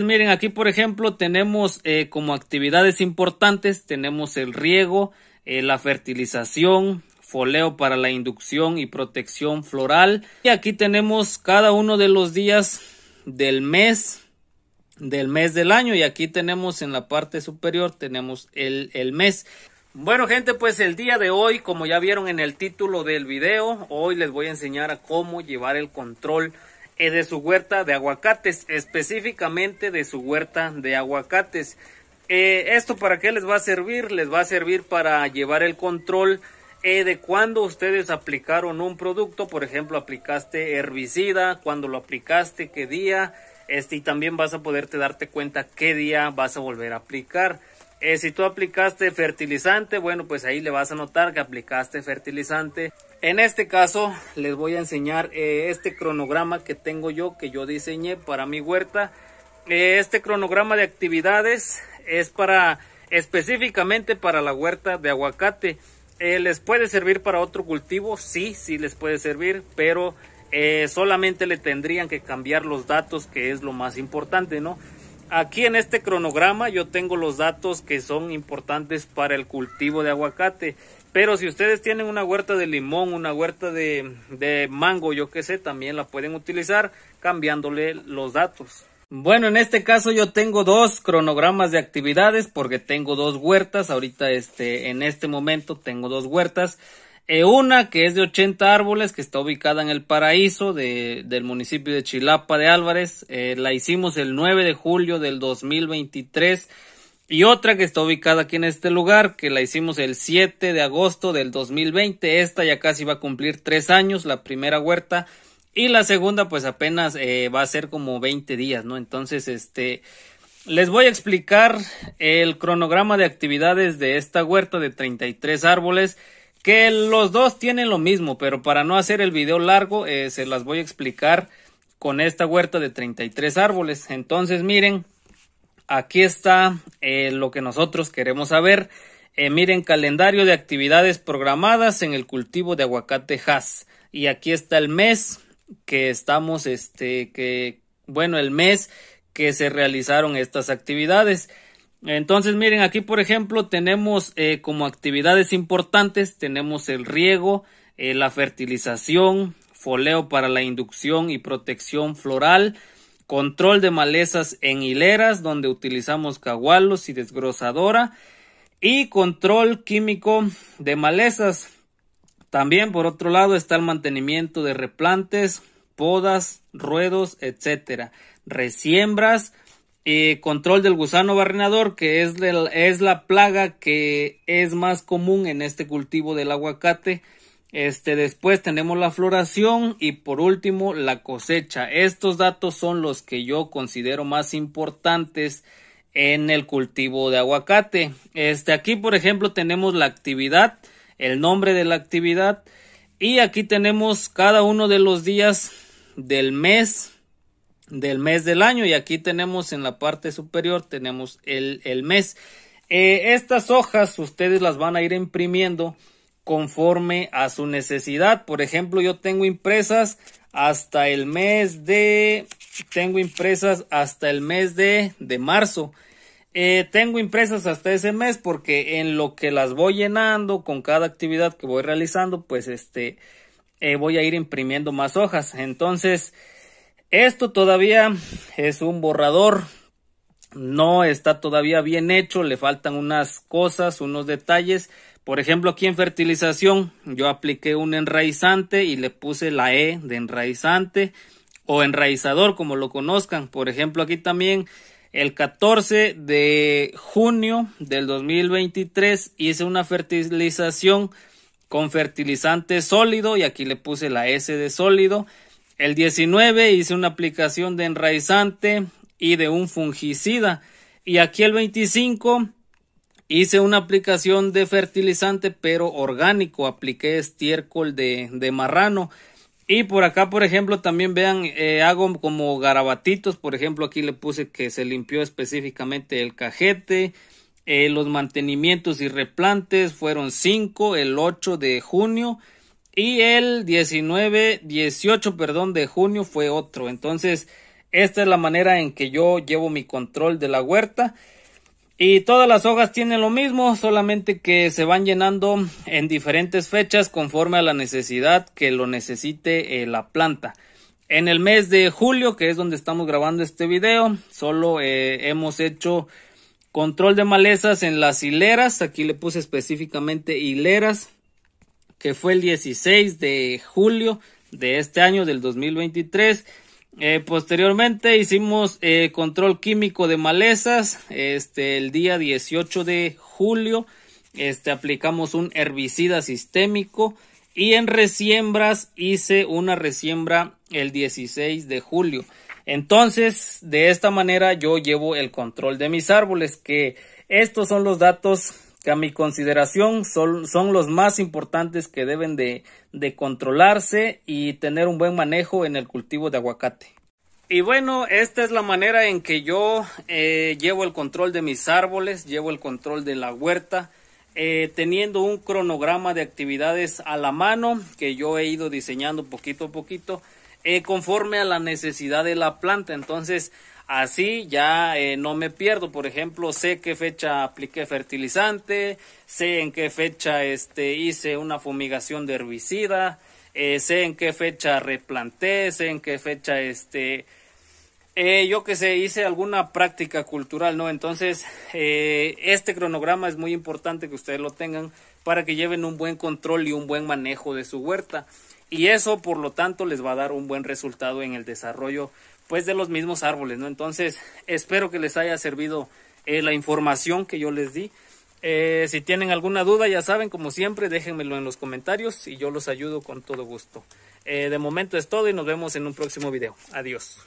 Miren, aquí por ejemplo tenemos eh, como actividades importantes, tenemos el riego, eh, la fertilización, foleo para la inducción y protección floral. Y aquí tenemos cada uno de los días del mes, del mes del año. Y aquí tenemos en la parte superior, tenemos el, el mes. Bueno gente, pues el día de hoy, como ya vieron en el título del video, hoy les voy a enseñar a cómo llevar el control de su huerta de aguacates, específicamente de su huerta de aguacates. Eh, ¿Esto para qué les va a servir? Les va a servir para llevar el control eh, de cuando ustedes aplicaron un producto, por ejemplo, aplicaste herbicida, cuando lo aplicaste, qué día, este, y también vas a poderte darte cuenta qué día vas a volver a aplicar. Eh, si tú aplicaste fertilizante, bueno, pues ahí le vas a notar que aplicaste fertilizante. En este caso les voy a enseñar eh, este cronograma que tengo yo, que yo diseñé para mi huerta. Eh, este cronograma de actividades es para específicamente para la huerta de aguacate. ¿Les puede servir para otro cultivo? Sí, sí les puede servir, pero solamente le tendrían que cambiar los datos, que es lo más importante, ¿no? aquí en este cronograma yo tengo los datos que son importantes para el cultivo de aguacate. Pero si ustedes tienen una huerta de limón, una huerta de, mango, yo que sé, también la pueden utilizar cambiándole los datos. Bueno, en este caso yo tengo dos cronogramas de actividades porque tengo dos huertas. Ahorita, este, en este momento tengo dos huertas. Eh, una que es de 80 árboles, que está ubicada en el paraíso de, del municipio de Chilapa de Álvarez. Eh, la hicimos el 9 de julio del 2023. Y otra que está ubicada aquí en este lugar, que la hicimos el 7 de agosto del 2020. Esta ya casi va a cumplir tres años, la primera huerta. Y la segunda, pues apenas eh, va a ser como 20 días, ¿no? Entonces, este. Les voy a explicar el cronograma de actividades de esta huerta de 33 árboles que los dos tienen lo mismo, pero para no hacer el video largo, eh, se las voy a explicar con esta huerta de 33 árboles. Entonces, miren, aquí está eh, lo que nosotros queremos saber. Eh, miren, calendario de actividades programadas en el cultivo de aguacate Hass. Y aquí está el mes que estamos, este, que, bueno, el mes que se realizaron estas actividades. Entonces, miren, aquí por ejemplo tenemos eh, como actividades importantes, tenemos el riego, eh, la fertilización, foleo para la inducción y protección floral, control de malezas en hileras, donde utilizamos cagualos y desgrosadora, y control químico de malezas. También por otro lado está el mantenimiento de replantes, podas, ruedos, etcétera, resiembras, y control del gusano barrenador, que es, es la plaga que es más común en este cultivo del aguacate. Este, después tenemos la floración y por último la cosecha. Estos datos son los que yo considero más importantes en el cultivo de aguacate. Este, aquí por ejemplo tenemos la actividad, el nombre de la actividad y aquí tenemos cada uno de los días del mes del mes del año y aquí tenemos en la parte superior tenemos el, el mes eh, estas hojas ustedes las van a ir imprimiendo conforme a su necesidad por ejemplo yo tengo impresas hasta el mes de tengo impresas hasta el mes de, de marzo eh, tengo impresas hasta ese mes porque en lo que las voy llenando con cada actividad que voy realizando pues este eh, voy a ir imprimiendo más hojas entonces esto todavía es un borrador, no está todavía bien hecho, le faltan unas cosas, unos detalles. Por ejemplo, aquí en fertilización yo apliqué un enraizante y le puse la E de enraizante o enraizador, como lo conozcan. Por ejemplo, aquí también el 14 de junio del 2023 hice una fertilización con fertilizante sólido y aquí le puse la S de sólido el 19 hice una aplicación de enraizante y de un fungicida. Y aquí el 25 hice una aplicación de fertilizante pero orgánico. Apliqué estiércol de, de marrano. Y por acá, por ejemplo, también vean, eh, hago como garabatitos. Por ejemplo, aquí le puse que se limpió específicamente el cajete. Eh, los mantenimientos y replantes fueron 5, el 8 de junio y el 19, 18, perdón, de junio fue otro. Entonces, esta es la manera en que yo llevo mi control de la huerta. Y todas las hojas tienen lo mismo, solamente que se van llenando en diferentes fechas conforme a la necesidad que lo necesite eh, la planta. En el mes de julio, que es donde estamos grabando este video, solo eh, hemos hecho control de malezas en las hileras. Aquí le puse específicamente hileras que fue el 16 de julio de este año del 2023. Eh, posteriormente hicimos eh, control químico de malezas este, el día 18 de julio. Este, aplicamos un herbicida sistémico y en resiembras hice una resiembra el 16 de julio. Entonces, de esta manera yo llevo el control de mis árboles, que estos son los datos a mi consideración son, son los más importantes que deben de, de controlarse y tener un buen manejo en el cultivo de aguacate. Y bueno, esta es la manera en que yo eh, llevo el control de mis árboles, llevo el control de la huerta, eh, teniendo un cronograma de actividades a la mano que yo he ido diseñando poquito a poquito eh, conforme a la necesidad de la planta. Entonces, así ya eh, no me pierdo. Por ejemplo, sé qué fecha apliqué fertilizante, sé en qué fecha este, hice una fumigación de herbicida, eh, sé en qué fecha replanté, sé en qué fecha este, eh, yo que sé, hice alguna práctica cultural, ¿no? Entonces, este cronograma es muy importante que ustedes lo tengan para que lleven un buen control y un buen manejo de su huerta. Y eso, por lo tanto, les va a dar un buen resultado en el desarrollo pues de los mismos árboles, ¿no? Entonces, espero que les haya servido eh, la información que yo les di. Eh, si tienen alguna duda, ya saben, como siempre, déjenmelo en los comentarios y yo los ayudo con todo gusto. Eh, de momento es todo y nos vemos en un próximo video. Adiós.